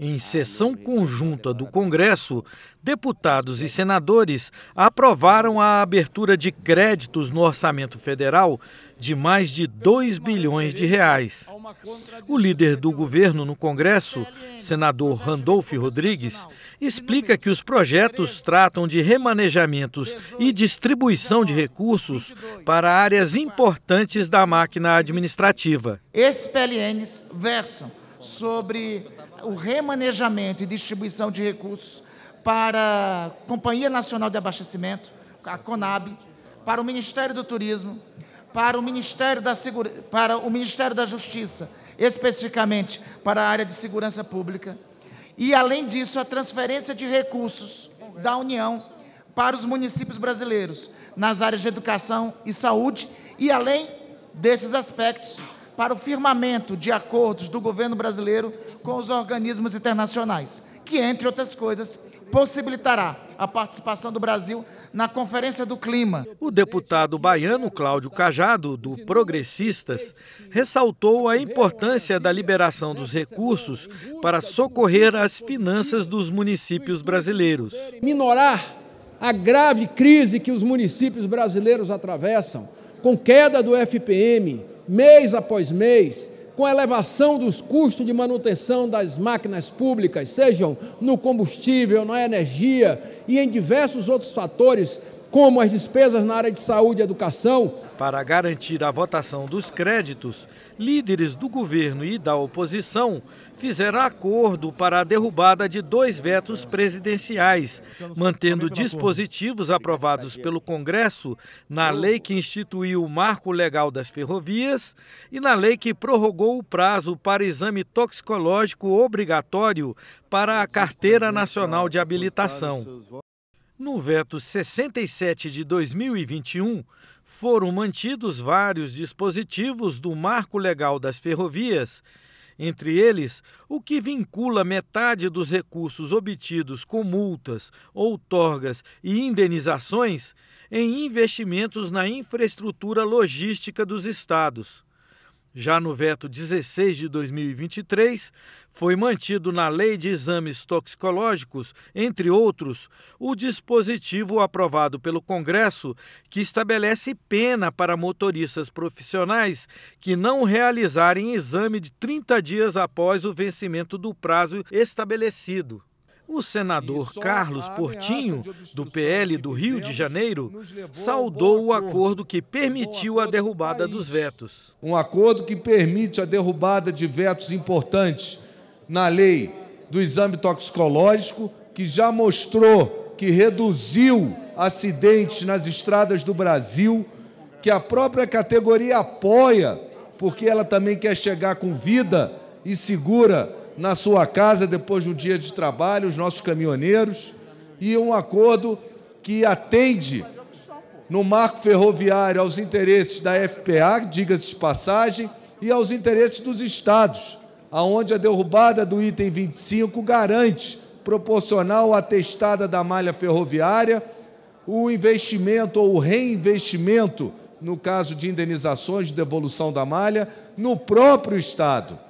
Em sessão conjunta do Congresso, deputados e senadores aprovaram a abertura de créditos no orçamento federal de mais de 2 bilhões de reais. O líder do governo no Congresso, senador Randolph Rodrigues, explica que os projetos tratam de remanejamentos e distribuição de recursos para áreas importantes da máquina administrativa. Esses PLNs versam sobre o remanejamento e distribuição de recursos para a Companhia Nacional de Abastecimento, a CONAB, para o Ministério do Turismo, para o Ministério da, Segura, para o Ministério da Justiça, especificamente para a área de segurança pública. E, além disso, a transferência de recursos da União para os municípios brasileiros nas áreas de educação e saúde, e além desses aspectos, para o firmamento de acordos do governo brasileiro com os organismos internacionais, que, entre outras coisas, possibilitará a participação do Brasil na Conferência do Clima. O deputado baiano Cláudio Cajado, do Progressistas, ressaltou a importância da liberação dos recursos para socorrer as finanças dos municípios brasileiros. Minorar a grave crise que os municípios brasileiros atravessam, com queda do FPM, mês após mês, com a elevação dos custos de manutenção das máquinas públicas, sejam no combustível, na energia e em diversos outros fatores como as despesas na área de saúde e educação. Para garantir a votação dos créditos, líderes do governo e da oposição fizeram acordo para a derrubada de dois vetos presidenciais, mantendo dispositivos aprovados pelo Congresso na lei que instituiu o marco legal das ferrovias e na lei que prorrogou o prazo para exame toxicológico obrigatório para a Carteira Nacional de Habilitação. No veto 67 de 2021, foram mantidos vários dispositivos do Marco Legal das Ferrovias, entre eles o que vincula metade dos recursos obtidos com multas, outorgas e indenizações em investimentos na infraestrutura logística dos estados. Já no veto 16 de 2023, foi mantido na Lei de Exames Toxicológicos, entre outros, o dispositivo aprovado pelo Congresso que estabelece pena para motoristas profissionais que não realizarem exame de 30 dias após o vencimento do prazo estabelecido. O senador Carlos Portinho, do PL do Rio de Janeiro, saudou o acordo que permitiu a derrubada dos vetos. Um acordo que permite a derrubada de vetos importantes na lei do exame toxicológico, que já mostrou que reduziu acidentes nas estradas do Brasil, que a própria categoria apoia, porque ela também quer chegar com vida e segura na sua casa depois de um dia de trabalho, os nossos caminhoneiros, e um acordo que atende no marco ferroviário aos interesses da FPA, diga-se de passagem, e aos interesses dos estados, aonde a derrubada do item 25 garante proporcional à testada da malha ferroviária, o investimento ou o reinvestimento, no caso de indenizações de devolução da malha, no próprio estado